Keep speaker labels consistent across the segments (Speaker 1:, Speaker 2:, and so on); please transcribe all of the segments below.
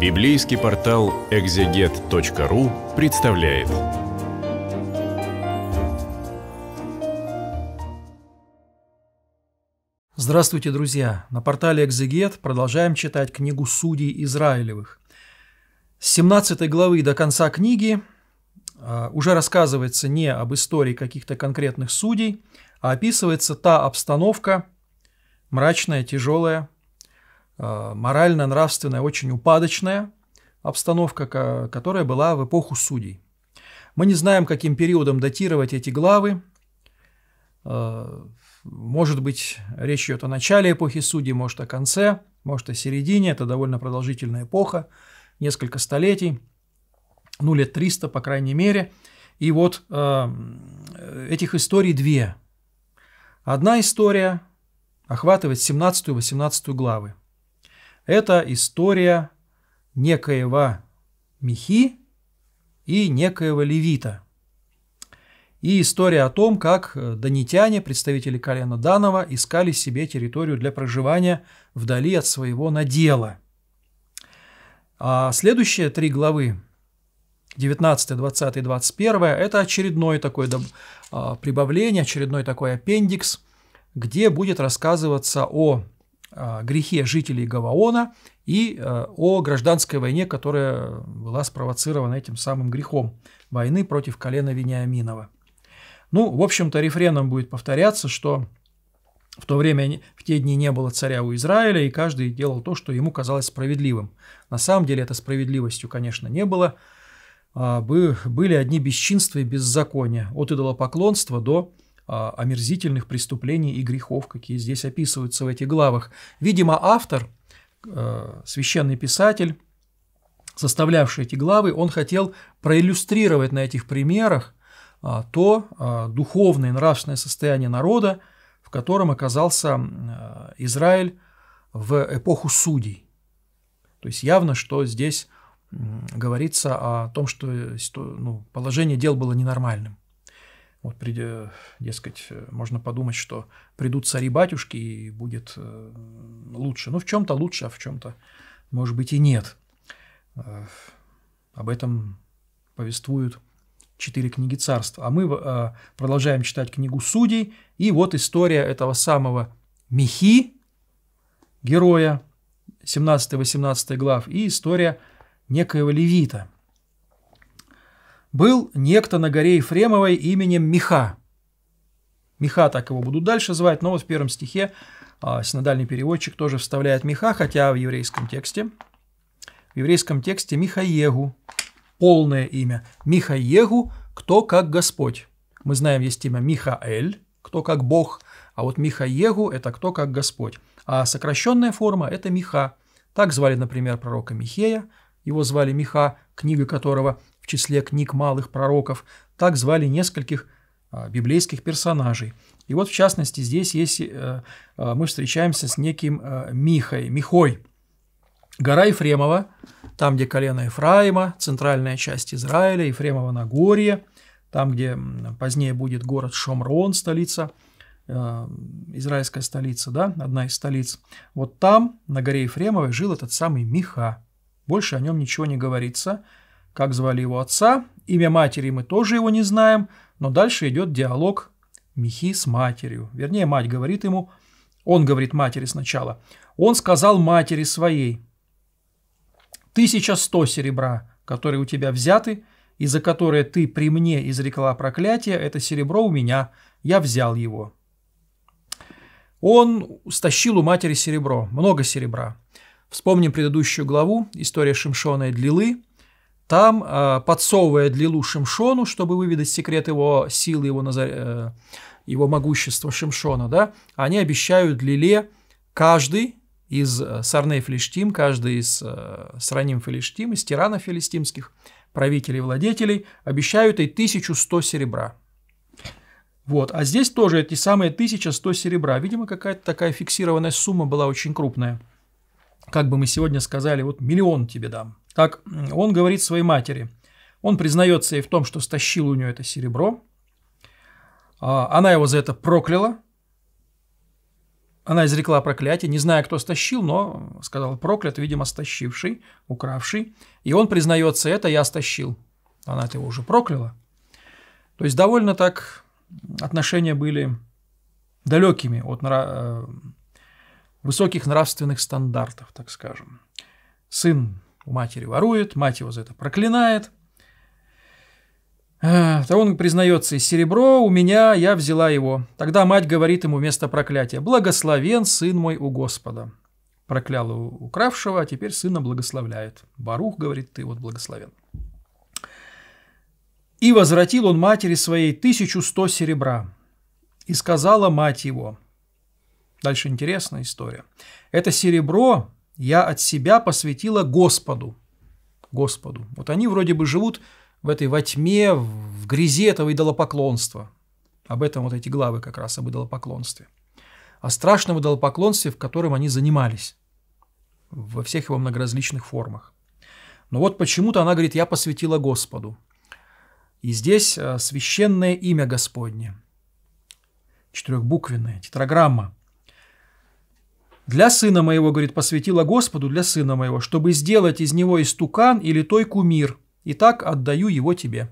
Speaker 1: Библейский портал экзегет.ру представляет. Здравствуйте, друзья! На портале Экзегет продолжаем читать книгу «Судей Израилевых». С 17 главы до конца книги а, уже рассказывается не об истории каких-то конкретных судей, а описывается та обстановка, мрачная, тяжелая, Э, морально-нравственная, очень упадочная обстановка, которая была в эпоху судей. Мы не знаем, каким периодом датировать эти главы. Э, может быть, речь идет о начале эпохи судей, может, о конце, может, о середине. Это довольно продолжительная эпоха, несколько столетий, ну, лет 300, по крайней мере. И вот э, этих историй две. Одна история охватывает 17-18 главы. Это история некоего Михи и некоего Левита. И история о том, как донитяне, представители колена Данова, искали себе территорию для проживания вдали от своего надела. А следующие три главы 19, 20, 21 – это очередное такое а, прибавление, очередной такой аппендикс, где будет рассказываться о грехе жителей Гаваона и э, о гражданской войне, которая была спровоцирована этим самым грехом войны против колена Вениаминова. Ну, в общем-то, рефреном будет повторяться, что в то время, в те дни не было царя у Израиля, и каждый делал то, что ему казалось справедливым. На самом деле это справедливостью, конечно, не было. А, были одни бесчинства и беззакония, от идолопоклонства до а, омерзительных преступлений и грехов, какие здесь описываются в этих главах. Видимо, автор, а, священный писатель, составлявший эти главы, он хотел проиллюстрировать на этих примерах а, то духовное и нравственное состояние народа, в котором оказался Израиль в эпоху судей. То есть явно, что здесь говорится о том, что ну, положение дел было ненормальным. Вот, придя, дескать, можно подумать, что придут цари-батюшки и будет э, лучше. Ну, в чем-то лучше, а в чем-то, может быть, и нет. Э, об этом повествуют четыре книги царств. А мы э, продолжаем читать книгу «Судей». И вот история этого самого Михи, героя 17-18 глав, и история некоего левита – был некто на горе Ефремовой именем Миха. Миха так его буду дальше звать, но вот в первом стихе а, синодальный переводчик тоже вставляет Миха, хотя в еврейском тексте, в еврейском тексте Михаегу, полное имя, Михаегу, кто как Господь. Мы знаем, есть имя Михаэль, кто как Бог, а вот Михаегу – это кто как Господь. А сокращенная форма – это Миха. Так звали, например, пророка Михея, его звали Миха, книга которого в числе книг малых пророков, так звали нескольких а, библейских персонажей. И вот, в частности, здесь есть, э, э, мы встречаемся с неким э, Михой, Михой. Гора Ефремова, там, где колено Ефраима, центральная часть Израиля, Ефремова Нагорье, там, где позднее будет город Шомрон, столица, израильская столица, да, одна из столиц. Вот там, на горе Ефремовой, жил этот самый Миха. Больше о нем ничего не говорится – как звали его отца, имя матери мы тоже его не знаем, но дальше идет диалог Михи с матерью. Вернее, мать говорит ему, он говорит матери сначала, он сказал матери своей, 1100 серебра, которые у тебя взяты, и за которые ты при мне изрекла проклятие, это серебро у меня, я взял его. Он стащил у матери серебро, много серебра. Вспомним предыдущую главу «История Шимшона и Длилы», там, э, подсовывая длилу Шимшону, чтобы выведать секрет его силы, его, назар... Э, его могущества Шимшона, да, они обещают Лиле каждый из э, Сарней Филиштим, каждый из Сраним Филиштим, из тиранов филистимских, правителей, владетелей, обещают ей 1100 серебра. Вот, а здесь тоже эти самые 1100 серебра. Видимо, какая-то такая фиксированная сумма была очень крупная. Как бы мы сегодня сказали, вот миллион тебе дам – так он говорит своей матери. Он признается и в том, что стащил у нее это серебро. А, она его за это прокляла. Она изрекла проклятие, не зная, кто стащил, но сказала проклят, видимо, стащивший, укравший. И он признается это, я стащил. Она это его уже прокляла. То есть довольно так отношения были далекими от нра... Э, высоких нравственных стандартов, так скажем. Сын у матери ворует, мать его за это проклинает. То э, он признается, серебро у меня, я взяла его. Тогда мать говорит ему вместо проклятия, «Благословен сын мой у Господа». Проклял укравшего, а теперь сына благословляет. Барух говорит, ты вот благословен. И возвратил он матери своей тысячу сто серебра. И сказала мать его. Дальше интересная история. Это серебро я от себя посвятила Господу. Господу. Вот они вроде бы живут в этой во тьме, в грязи этого идолопоклонства. Об этом вот эти главы как раз, об идолопоклонстве. О страшном идолопоклонстве, в котором они занимались. Во всех его многоразличных формах. Но вот почему-то она говорит, я посвятила Господу. И здесь э, священное имя Господне. Четырехбуквенное, тетраграмма. Для сына моего, говорит, посвятила Господу, для сына моего, чтобы сделать из него истукан или той кумир, и так отдаю его тебе.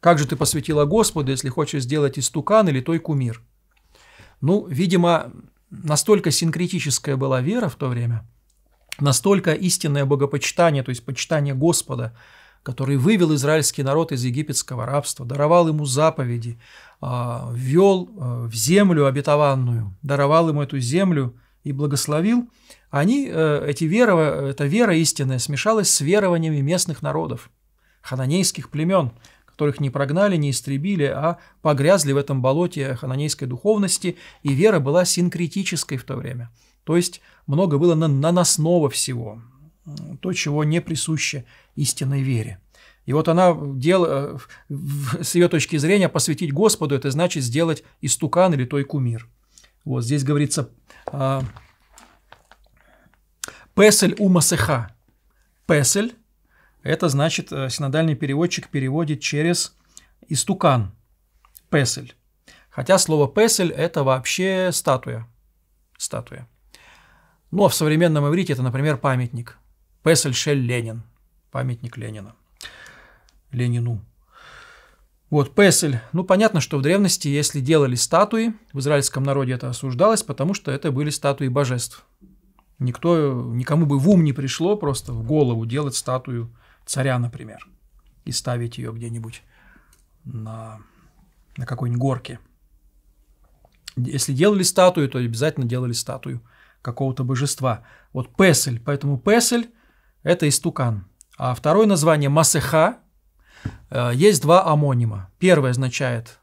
Speaker 1: Как же ты посвятила Господу, если хочешь сделать истукан или той кумир? Ну, видимо, настолько синкретическая была вера в то время, настолько истинное богопочитание, то есть почитание Господа, который вывел израильский народ из египетского рабства, даровал ему заповеди, а, ввел а, в землю обетованную, даровал ему эту землю – и благословил, они, э, эти вера, эта вера истинная смешалась с верованиями местных народов, хананейских племен, которых не прогнали, не истребили, а погрязли в этом болоте хананейской духовности, и вера была синкретической в то время. То есть много было наносного всего, то, чего не присуще истинной вере. И вот она, дел, э, с ее точки зрения, посвятить Господу, это значит сделать истукан или той кумир. Вот здесь говорится а, «песель умасеха». «Песель» – это значит, э, синодальный переводчик переводит через «истукан» – «песель». Хотя слово «песель» – это вообще статуя. Статуя. Но в современном иврите это, например, памятник. «Песель Шель Ленин» – памятник Ленина. Ленину. Вот, Песель. Ну, понятно, что в древности, если делали статуи, в израильском народе это осуждалось, потому что это были статуи божеств. Никто, никому бы в ум не пришло просто в голову делать статую царя, например, и ставить ее где-нибудь на, на какой-нибудь горке. Если делали статую, то обязательно делали статую какого-то божества. Вот Песель, поэтому Песель – это истукан. А второе название – Масеха Э, есть два амонима. Первое означает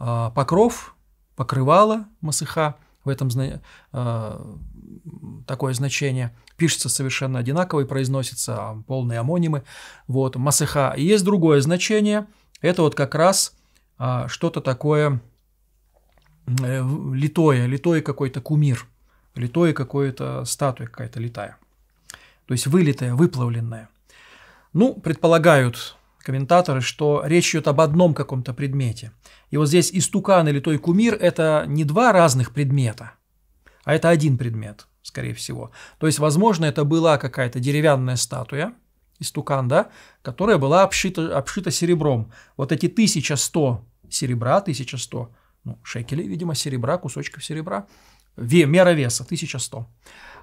Speaker 1: э, покров, покрывало, масыха. В этом э, такое значение. Пишется совершенно одинаково и произносится а, полные амонимы. Вот, масыха. И есть другое значение. Это вот как раз а, что-то такое литое, литое какой-то кумир, литое какой то статуя какая-то литая. То есть вылитая, выплавленная. Ну, предполагают комментаторы, что речь идет об одном каком-то предмете. И вот здесь истукан или той кумир – это не два разных предмета, а это один предмет, скорее всего. То есть, возможно, это была какая-то деревянная статуя, истукан, да, которая была обшита, обшита серебром. Вот эти 1100 серебра, 1100 ну, шекелей, видимо, серебра, кусочков серебра, мера веса 1100.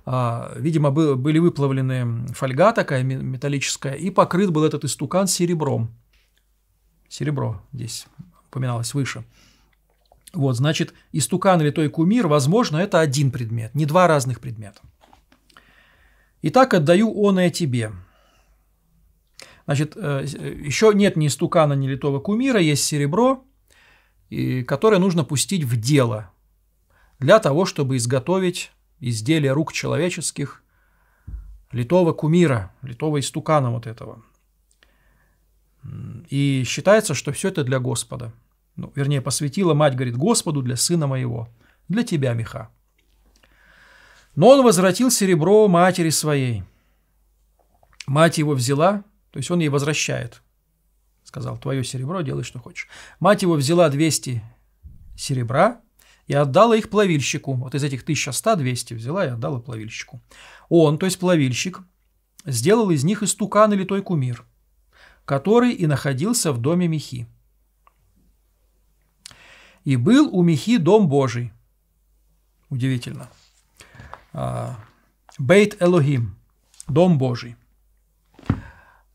Speaker 1: А, видимо, были выплавлены фольга такая металлическая, и покрыт был этот истукан серебром. Серебро здесь упоминалось выше. Вот, значит, истукан или той кумир, возможно, это один предмет, не два разных предмета. Итак, отдаю он и тебе. Значит, э, э, еще нет ни истукана, ни литого кумира, есть серебро, которое нужно пустить в дело – для того, чтобы изготовить изделия рук человеческих, литого кумира, литого истукана вот этого. И считается, что все это для Господа. Ну, вернее, посвятила мать, говорит, Господу для сына моего, для тебя, Миха. Но он возвратил серебро матери своей. Мать его взяла, то есть он ей возвращает. Сказал, твое серебро, делай, что хочешь. Мать его взяла 200 серебра и отдала их плавильщику. Вот из этих 1100-200 взяла и отдала плавильщику. Он, то есть плавильщик, сделал из них истукан и литой кумир, который и находился в доме Михи. И был у Михи дом Божий. Удивительно. А, Бейт Элохим, дом Божий.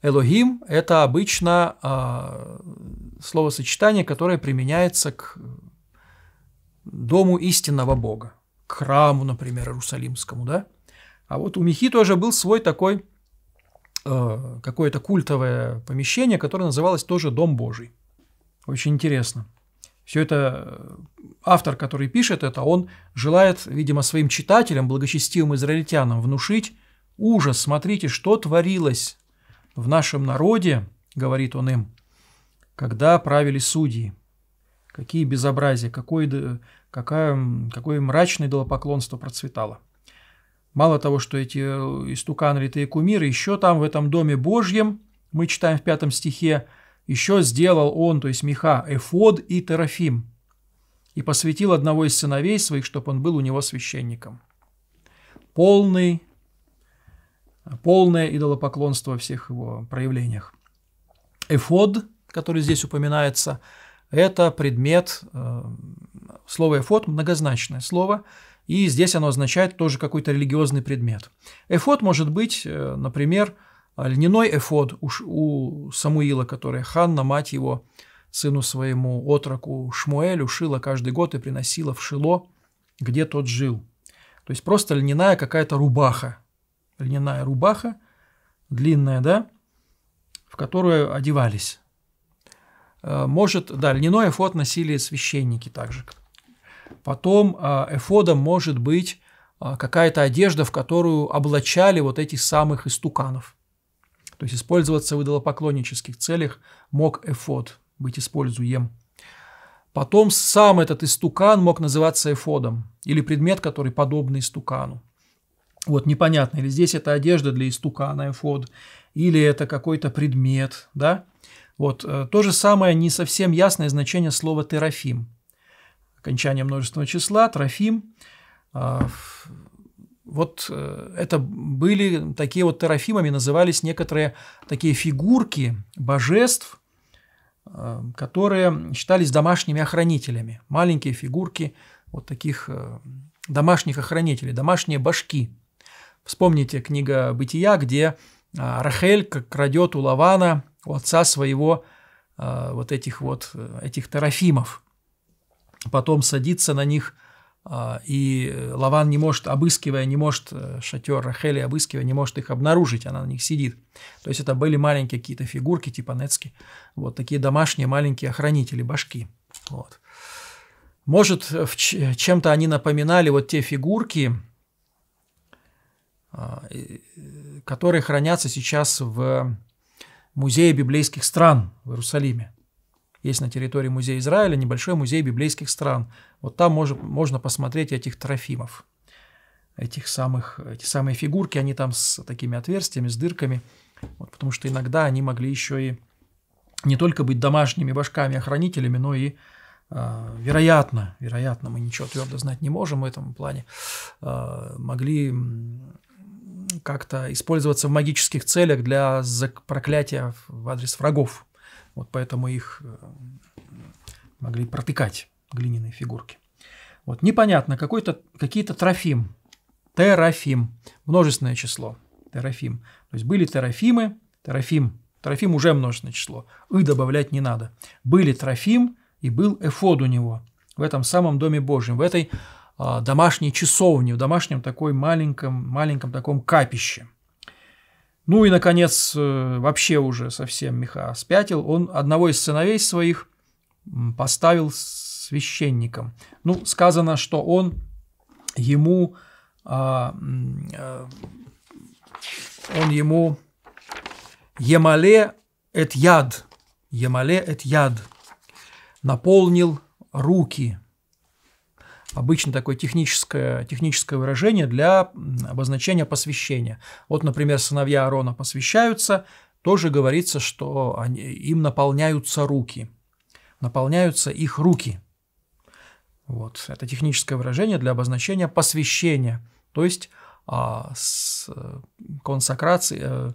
Speaker 1: Элохим – это обычно э, словосочетание, которое применяется к дому истинного Бога, к храму, например, Иерусалимскому, да? А вот у Михи тоже был свой такой э, какое-то культовое помещение, которое называлось тоже Дом Божий. Очень интересно. Все это э, автор, который пишет это, он желает, видимо, своим читателям, благочестивым израильтянам внушить ужас. Смотрите, что творилось в нашем народе, говорит он им, когда правили судьи какие безобразия, какой какая какое мрачное идолопоклонство процветало. Мало того, что эти э, истуканы, литые кумиры, еще там в этом доме Божьем, мы читаем в пятом стихе, еще сделал он, то есть Миха, Эфод и Терафим, и посвятил одного из сыновей своих, чтобы он был у него священником. Полный, полное идолопоклонство во всех его проявлениях. Эфод, который здесь упоминается – это предмет, э, слово «эфот» – многозначное слово, и здесь оно означает тоже какой-то религиозный предмет. Эфот может быть, э, например, льняной эфод у Самуила, который Ханна, мать его, сыну своему отроку Шмуэлю, шила каждый год и приносила в шило, где тот жил. То есть просто льняная какая-то рубаха. Льняная рубаха, длинная, да, в которую одевались. Э, может, да, льняной эфод носили священники также. Потом э, эфодом может быть э, какая-то одежда, в которую облачали вот этих самых истуканов. То есть использоваться в идолопоклоннических целях мог эфод быть используем. Потом сам этот истукан мог называться эфодом или предмет, который подобный истукану. Вот непонятно, или здесь это одежда для истукана, эфод, или это какой-то предмет, да? Вот. Э, то же самое не совсем ясное значение слова «терафим». Окончание множественного числа, «трофим». А, вот э, это были такие вот терафимами, назывались некоторые такие фигурки божеств, э, которые считались домашними охранителями. Маленькие фигурки вот таких домашних охранителей, домашние башки. Вспомните книга «Бытия», где а, Рахель крадет у Лавана у отца своего а, вот этих вот, этих тарафимов. Потом садится на них, а, и Лаван не может, обыскивая, не может, э, шатер Рахели обыскивая, не может их обнаружить, она на них сидит. То есть это были маленькие какие-то фигурки типа Нецки, вот такие домашние маленькие охранители башки. Вот. Может, чем-то они напоминали вот те фигурки, а, э, которые хранятся сейчас в Музея библейских стран в Иерусалиме. Есть на территории Музея Израиля небольшой музей библейских стран. Вот там можно, можно посмотреть этих трофимов, этих самых, эти самые фигурки, они там с такими отверстиями, с дырками, вот, потому что иногда они могли еще и не только быть домашними башками, охранителями, но и э, вероятно, вероятно, мы ничего твердо знать не можем в этом плане, э, могли как-то использоваться в магических целях для проклятия в адрес врагов. Вот поэтому их э, могли протыкать глиняные фигурки. Вот непонятно, какой-то, какие-то трофим, терафим, множественное число, терафим. То есть были терафимы, терафим, терафим уже множественное число, и добавлять не надо. Были трофим и был эфод у него в этом самом Доме Божьем, в этой а, домашней часовни, в домашнем такой маленьком, маленьком таком капище. Ну и, наконец, э, вообще уже совсем Миха спятил, он одного из сыновей своих поставил священником. Ну, сказано, что он ему, а, э, он ему Емале это яд, Емале это яд, наполнил руки – обычно такое техническое, техническое выражение для обозначения посвящения. Вот, например, сыновья Аарона посвящаются, тоже говорится, что они, им наполняются руки, наполняются их руки. Вот, это техническое выражение для обозначения посвящения, то есть а, с, э, консакрации, а,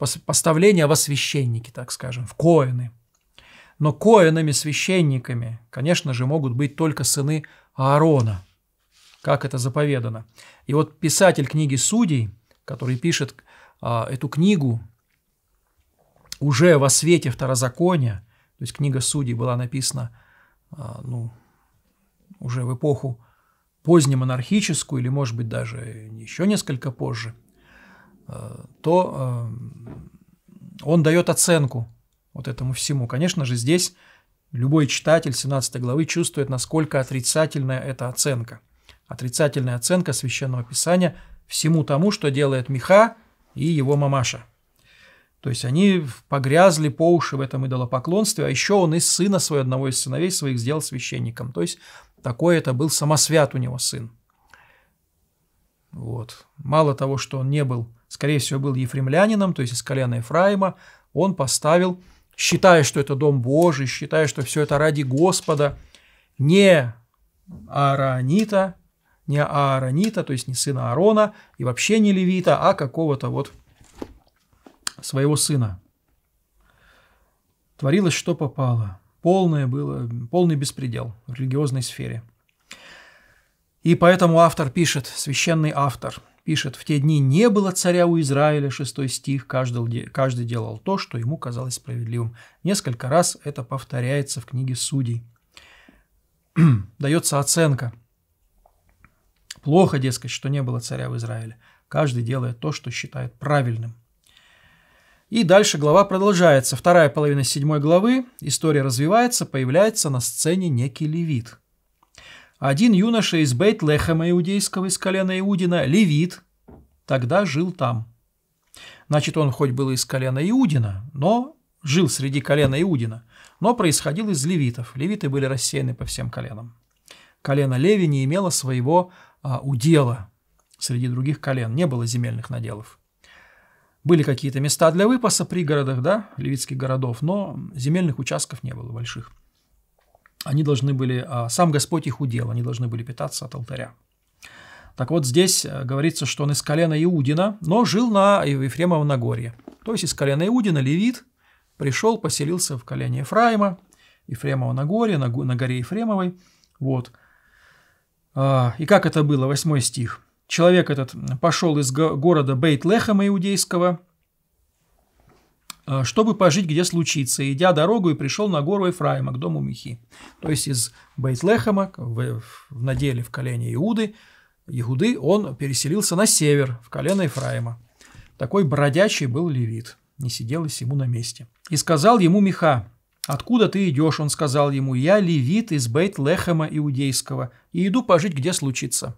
Speaker 1: э, поставления во священники, так скажем, в коины. Но коинами священниками, конечно же, могут быть только сыны Аарона, как это заповедано. И вот писатель книги «Судей», который пишет а, эту книгу уже во свете второзакония, то есть книга «Судей» была написана а, ну, уже в эпоху позднемонархическую, или, может быть, даже еще несколько позже, а, то а, он дает оценку – вот этому всему. Конечно же, здесь любой читатель 17 главы чувствует, насколько отрицательная эта оценка. Отрицательная оценка Священного Писания всему тому, что делает Миха и его мамаша. То есть они погрязли по уши в этом идолопоклонстве, а еще он из сына своего, одного из сыновей своих сделал священником. То есть такой это был самосвят у него сын. Вот. Мало того, что он не был, скорее всего, был ефремлянином, то есть из колена Ефраима, он поставил считая, что это дом Божий, считая, что все это ради Господа, не Ааронита, не Ааронита, то есть не сына Аарона и вообще не левита, а какого-то вот своего сына. Творилось, что попало. Полное было, полный беспредел в религиозной сфере. И поэтому автор пишет, священный автор – пишет, «В те дни не было царя у Израиля», шестой стих, каждый, «каждый делал то, что ему казалось справедливым». Несколько раз это повторяется в книге «Судей». Дается оценка. Плохо, дескать, что не было царя в Израиле. Каждый делает то, что считает правильным. И дальше глава продолжается. Вторая половина седьмой главы. История развивается, появляется на сцене некий левит – один юноша из Бейт-Лехема иудейского из колена Иудина, левит, тогда жил там. Значит, он хоть был из колена Иудина, но жил среди колена Иудина, но происходил из левитов. Левиты были рассеяны по всем коленам. Колено Леви не имело своего а, удела среди других колен, не было земельных наделов. Были какие-то места для выпаса при городах, да, левитских городов, но земельных участков не было больших они должны были, а, сам Господь их удел, они должны были питаться от алтаря. Так вот, здесь э, говорится, что он из колена Иудина, но жил на Ефремовом Нагорье. То есть из колена Иудина левит пришел, поселился в колене Ефраима, Ефремова на горе, на, на горе Ефремовой. Вот. А, и как это было? Восьмой стих. Человек этот пошел из города Бейт-Лехема иудейского а, чтобы пожить, где случится, идя дорогу, и пришел на гору Ефраима, к дому Михи. То есть из Бейтлехема, в, в наделе в колени Иуды, Иуды, он переселился на север, в колено Ефраима. Такой бродячий был левит, не сиделось ему на месте. И сказал ему Миха, «Откуда ты идешь?» Он сказал ему, «Я левит из Бейт-Лехема иудейского, и иду пожить, где случится».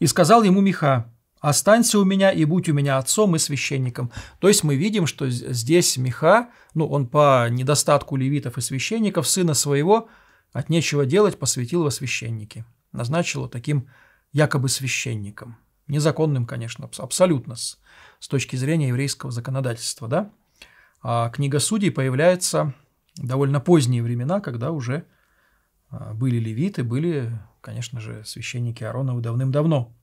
Speaker 1: И сказал ему Миха, Останься у меня и будь у меня отцом и священником. То есть мы видим, что здесь Миха, ну он по недостатку левитов и священников, сына своего от нечего делать посвятил во священники. Назначил его таким якобы священником. Незаконным, конечно, абсолютно с, с точки зрения еврейского законодательства. Да? А книга судей появляется довольно поздние времена, когда уже а, были левиты, были, конечно же, священники Аароновы давным-давно.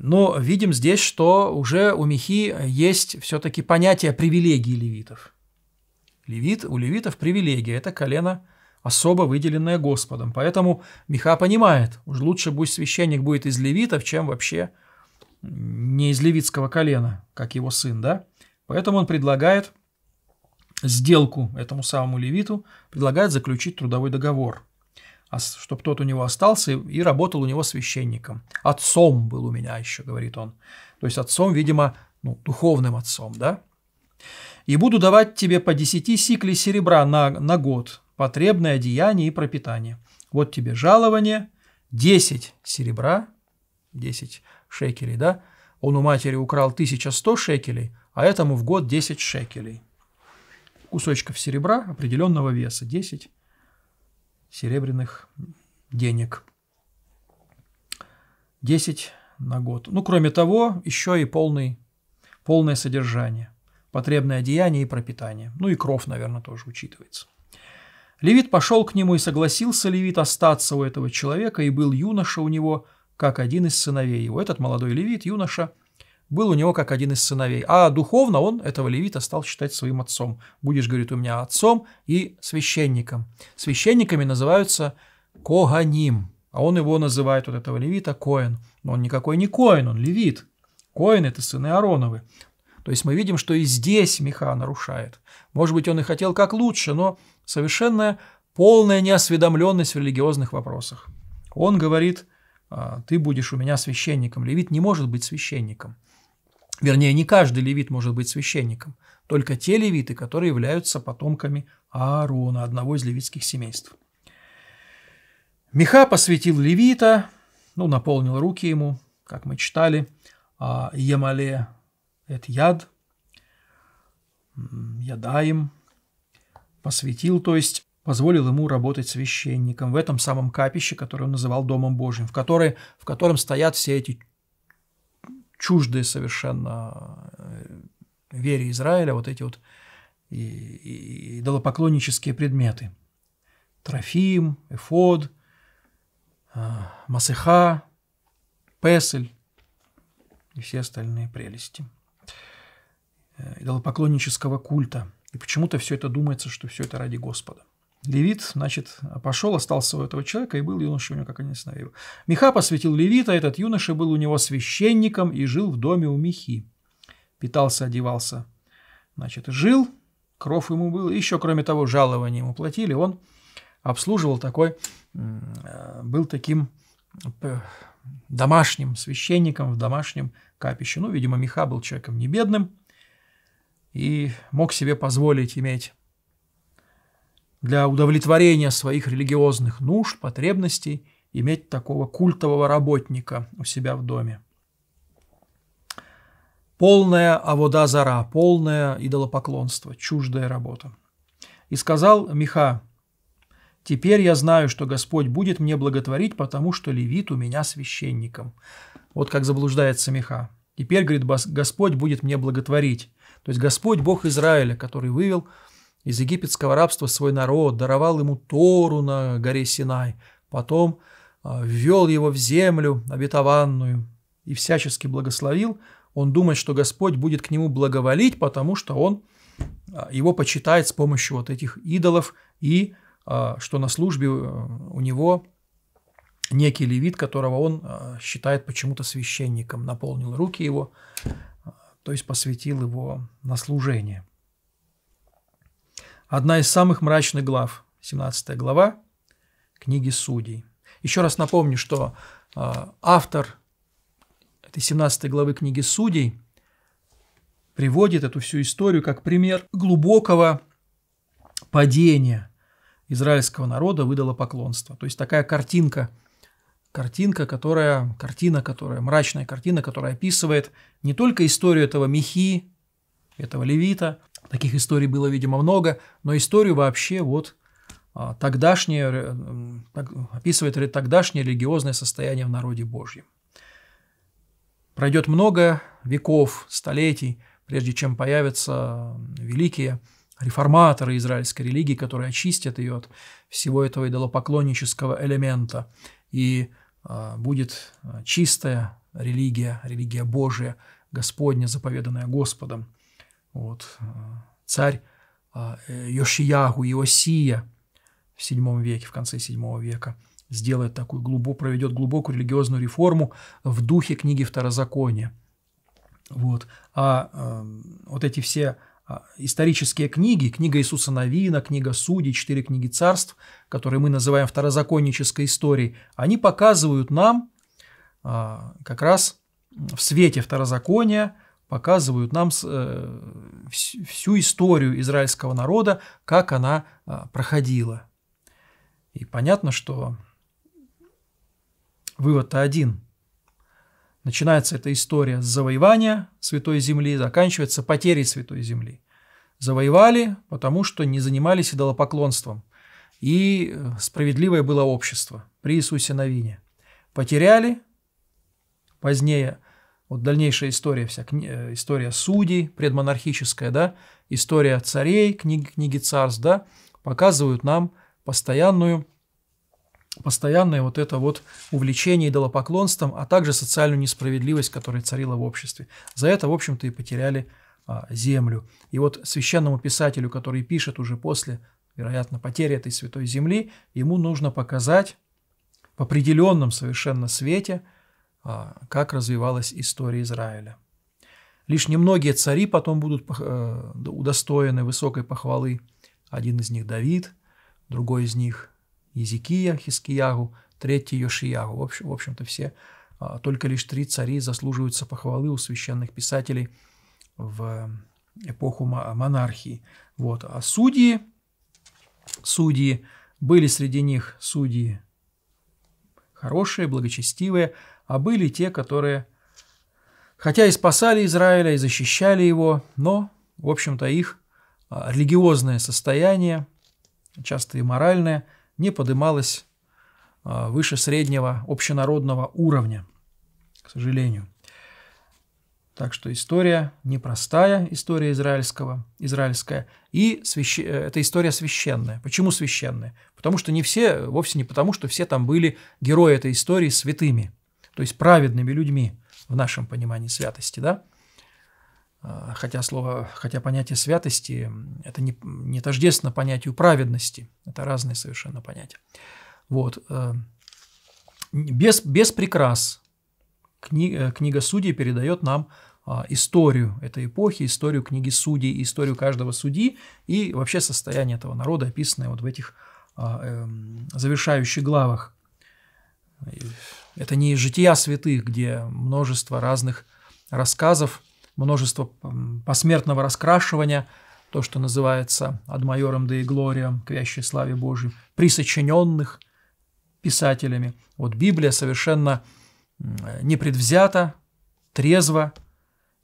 Speaker 1: Но видим здесь, что уже у Михи есть все-таки понятие привилегии левитов. Левит, у левитов привилегия – это колено особо выделенное Господом. Поэтому Миха понимает, уж лучше будь священник будет из левитов, чем вообще не из левитского колена, как его сын, да? Поэтому он предлагает сделку этому самому левиту, предлагает заключить трудовой договор – чтобы тот у него остался, и работал у него священником. Отцом был у меня еще, говорит он. То есть отцом, видимо, ну, духовным отцом, да? И буду давать тебе по десяти сиклей серебра на, на год, потребное одеяние и пропитание. Вот тебе жалование, 10 серебра, 10 шекелей, да? Он у матери украл 1100 шекелей, а этому в год 10 шекелей. Кусочков серебра определенного веса, 10 серебряных денег. 10 на год. Ну, кроме того, еще и полный, полное содержание, потребное одеяние и пропитание. Ну и кров, наверное, тоже учитывается. Левит пошел к нему и согласился Левит остаться у этого человека, и был юноша у него, как один из сыновей его. Этот молодой Левит, юноша – был у него как один из сыновей. А духовно он этого левита стал считать своим отцом. Будешь, говорит, у меня отцом и священником. Священниками называются Коганим. А он его называет, вот этого левита, Коин. Но он никакой не Коин, он левит. Коин – это сыны Ароновы. То есть мы видим, что и здесь Миха нарушает. Может быть, он и хотел как лучше, но совершенная полная неосведомленность в религиозных вопросах. Он говорит, «А, ты будешь у меня священником. Левит не может быть священником – Вернее, не каждый левит может быть священником, только те левиты, которые являются потомками Аарона, одного из левитских семейств. Миха посвятил левита, ну, наполнил руки ему, как мы читали, Ямале а это яд, ядаем, посвятил, то есть позволил ему работать священником в этом самом капище, которое он называл Домом Божьим, в, которое, в котором стоят все эти чуждые совершенно э, вере Израиля вот эти вот идолопоклоннические предметы. Трофим, Эфод, э, Масыха, Песель и все остальные прелести э, идолопоклоннического культа. И почему-то все это думается, что все это ради Господа. Левит, значит, пошел, остался у этого человека, и был юношей у него, как они остановил. Миха посвятил Левита, этот юноша был у него священником и жил в доме у Михи. Питался, одевался, значит, жил, кров ему был, еще, кроме того, жалование ему платили, он обслуживал такой, э, был таким домашним священником в домашнем капище. Ну, видимо, Миха был человеком небедным и мог себе позволить иметь для удовлетворения своих религиозных нужд, потребностей иметь такого культового работника у себя в доме. Полная авода зара, полное идолопоклонство, чуждая работа. И сказал Миха, «Теперь я знаю, что Господь будет мне благотворить, потому что левит у меня священником». Вот как заблуждается Миха. «Теперь, говорит, Господь будет мне благотворить». То есть Господь, Бог Израиля, который вывел из египетского рабства свой народ, даровал ему Тору на горе Синай, потом а, ввел его в землю обетованную и всячески благословил, он думает, что Господь будет к нему благоволить, потому что он а, его почитает с помощью вот этих идолов и а, что на службе э, у него некий левит, которого он считает почему-то священником, наполнил руки его, то есть посвятил его на служение. Одна из самых мрачных глав, 17 глава книги Судей. Еще раз напомню, что а, автор этой 17 главы книги Судей приводит эту всю историю как пример глубокого падения израильского народа выдало поклонство. То есть такая картинка, картинка, которая, картина, которая, мрачная картина, которая описывает не только историю этого Михи, этого левита, Таких историй было, видимо, много, но историю вообще вот а, тогдашнее, э, так, описывает тогдашнее религиозное состояние в народе Божьем. Пройдет много веков, столетий, прежде чем появятся великие реформаторы израильской религии, которые очистят ее от всего этого идолопоклоннического элемента. И а, будет а, чистая религия, религия Божия, Господня, заповеданная Господом. Вот. Царь Йошиягу Иосия в 7 веке, в конце 7 века, сделает такую глубокую, проведет глубокую религиозную реформу в духе книги Второзакония. Вот. А э, вот эти все а, исторические книги, книга Иисуса Новина, книга Судей, четыре книги царств, которые мы называем второзаконнической историей, они показывают нам э, как раз в свете второзакония показывают нам э, всю историю израильского народа, как она а, проходила. И понятно, что вывод-то один. Начинается эта история с завоевания Святой Земли, заканчивается потерей Святой Земли. Завоевали, потому что не занимались идолопоклонством. И э, справедливое было общество при Иисусе Новине. Потеряли, позднее – вот дальнейшая история, вся э, история судей предмонархическая, да, история царей, книги, книги царств, да, показывают нам постоянную, постоянное вот это вот увлечение идолопоклонством, а также социальную несправедливость, которая царила в обществе. За это, в общем-то, и потеряли а, землю. И вот священному писателю, который пишет уже после, вероятно, потери этой святой земли, ему нужно показать в определенном совершенно свете – а, как развивалась история Израиля. Лишь немногие цари потом будут э, удостоены высокой похвалы. Один из них Давид, другой из них Езекия, Хискиягу, третий Йошиягу. В общем-то все, а, только лишь три цари заслуживаются похвалы у священных писателей в эпоху монархии. Вот. А судьи, судьи, были среди них судьи хорошие, благочестивые, а были те, которые, хотя и спасали Израиля, и защищали его, но, в общем-то, их а, религиозное состояние, часто и моральное, не подымалось а, выше среднего общенародного уровня, к сожалению. Так что история непростая, история израильского, израильская, и свящ... Э, это история священная. Почему священная? Потому что не все, вовсе не потому, что все там были герои этой истории святыми то есть праведными людьми в нашем понимании святости, да? А, хотя слово, хотя понятие святости – это не, не тождественно понятию праведности, это разные совершенно понятия. Вот. Э, без, без прикрас книга, э, книга Судей передает нам а, историю этой эпохи, историю книги Судей, историю каждого судьи и вообще состояние этого народа, описанное вот в этих а, эм, завершающих главах. Это не жития святых, где множество разных рассказов, множество посмертного раскрашивания, то, что называется «Ad майором де Глориям», «К вящей славе Божьей», присочиненных писателями. Вот Библия совершенно непредвзято, трезво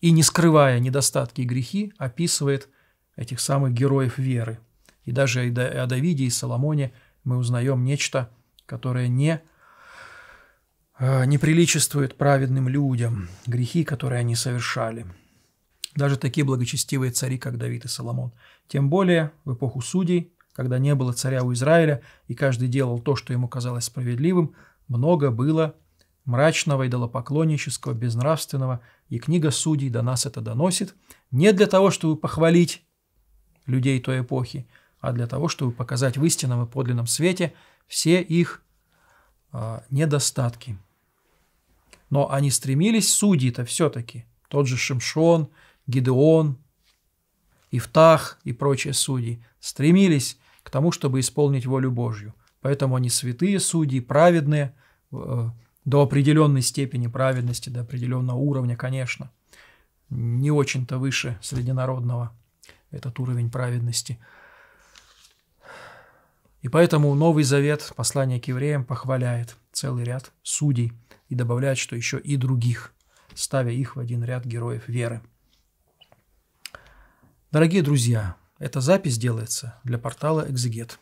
Speaker 1: и не скрывая недостатки и грехи, описывает этих самых героев веры. И даже о Давиде и Соломоне мы узнаем нечто, которое не – Э, не приличествует праведным людям грехи, которые они совершали. Даже такие благочестивые цари, как Давид и Соломон. Тем более в эпоху судей, когда не было царя у Израиля, и каждый делал то, что ему казалось справедливым, много было мрачного, идолопоклоннического, безнравственного, и книга судей до нас это доносит не для того, чтобы похвалить людей той эпохи, а для того, чтобы показать в истинном и подлинном свете все их э, недостатки но они стремились судьи-то все-таки. Тот же Шимшон, Гидеон, Ифтах и прочие судьи стремились к тому, чтобы исполнить волю Божью. Поэтому они святые судьи, праведные, э, до определенной степени праведности, до определенного уровня, конечно. Не очень-то выше срединародного этот уровень праведности. И поэтому Новый Завет, послание к евреям, похваляет целый ряд судей – и добавляет, что еще и других, ставя их в один ряд героев веры. Дорогие друзья, эта запись делается для портала «Экзегет».